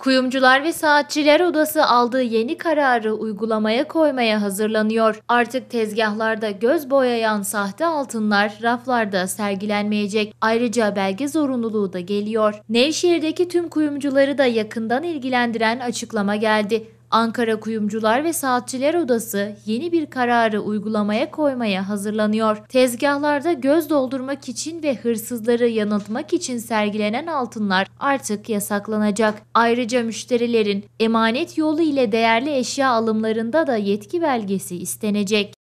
Kuyumcular ve Saatçiler Odası aldığı yeni kararı uygulamaya koymaya hazırlanıyor. Artık tezgahlarda göz boyayan sahte altınlar raflarda sergilenmeyecek. Ayrıca belge zorunluluğu da geliyor. Nevşehir'deki tüm kuyumcuları da yakından ilgilendiren açıklama geldi. Ankara Kuyumcular ve Saatçiler Odası yeni bir kararı uygulamaya koymaya hazırlanıyor. Tezgahlarda göz doldurmak için ve hırsızları yanıltmak için sergilenen altınlar artık yasaklanacak. Ayrıca müşterilerin emanet yolu ile değerli eşya alımlarında da yetki belgesi istenecek.